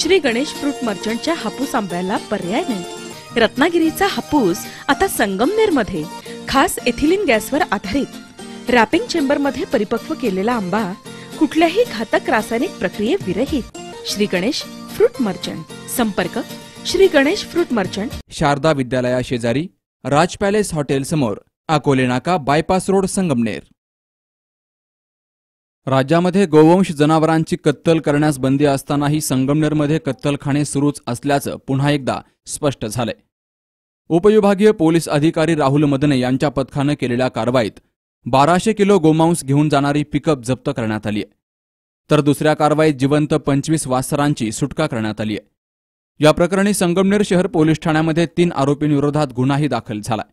Shri Ganesh fruit मर्चंटच्या हापूस आंब्याला पर्याय नाही रत्नागिरीचा हापूस आता संगमनेरमध्ये खास एथिलिन गॅसवर आधारित रॅपिंग चेंबरमध्ये परिपक्व केलेला आंबा कुठल्याही घातक रासायनिक प्रक्रिये विरहित श्री गणेश फ्रूट मर्चंट संपर्क श्री गणेश फ्रूट मर्चंट शारदा विद्यालया शेजारी राज पॅलेस हॉटेल समोर अकोले नाका बायपास रोड संगमनेर राज्यामध्ये गोवंश जनावरांची कत्तल करण्यास बंदी असतानाही संगमनेरमध्ये कत्तलखाने सुरूच असल्याचं पुन्हा एकदा स्पष्ट झालंय उपविभागीय पोलीस अधिकारी राहुल मदने यांच्या पथकानं केलेल्या कारवाईत बाराशे किलो गोमांस घेऊन जाणारी पिकअप जप्त करण्यात आली आहे तर दुसऱ्या कारवाईत जिवंत पंचवीस वासरांची सुटका करण्यात आली आहे या प्रकरणी संगमनेर शहर पोलीस ठाण्यामध्ये तीन आरोपींविरोधात गुन्हाही दाखल झालाय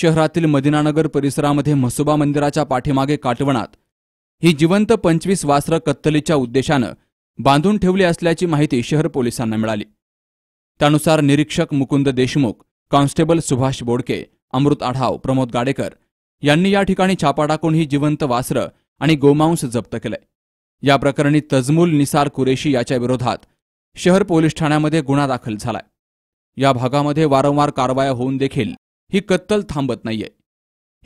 शहरातील मदिनानगर परिसरामध्ये म्हसोबा मंदिराच्या पाठीमागे काटवणात ही जिवंत पंचवीस वासरं कत्तलीच्या उद्देशानं बांधून ठेवली असल्याची माहिती शहर पोलिसांना मिळाली त्यानुसार निरीक्षक मुकुंद देशमुख कॉन्स्टेबल सुभाष बोडके अमृत आढाव प्रमोद गाडेकर यांनी या ठिकाणी छापा टाकून ही जिवंत वासरं आणि गोमांस जप्त केलंय या प्रकरणी तजमूल निसार कुरेशी विरोधात शहर पोलीस ठाण्यामध्ये गुन्हा दाखल झालाय या भागामध्ये वारंवार कारवाया होऊन देखील ही कत्तल थांबत नाहीये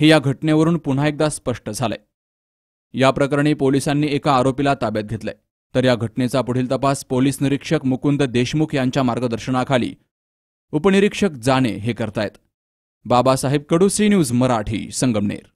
हे या घटनेवरून पुन्हा एकदा स्पष्ट झालंय या प्रकरणी पोलिसांनी एका आरोपीला ताब्यात घेतलंय तर या घटनेचा पुढील तपास पोलीस निरीक्षक मुकुंद देशमुख यांच्या मार्गदर्शनाखाली उपनिरीक्षक जाने हे करतायत बाबासाहेब कडू सी न्यूज मराठी संगमनेर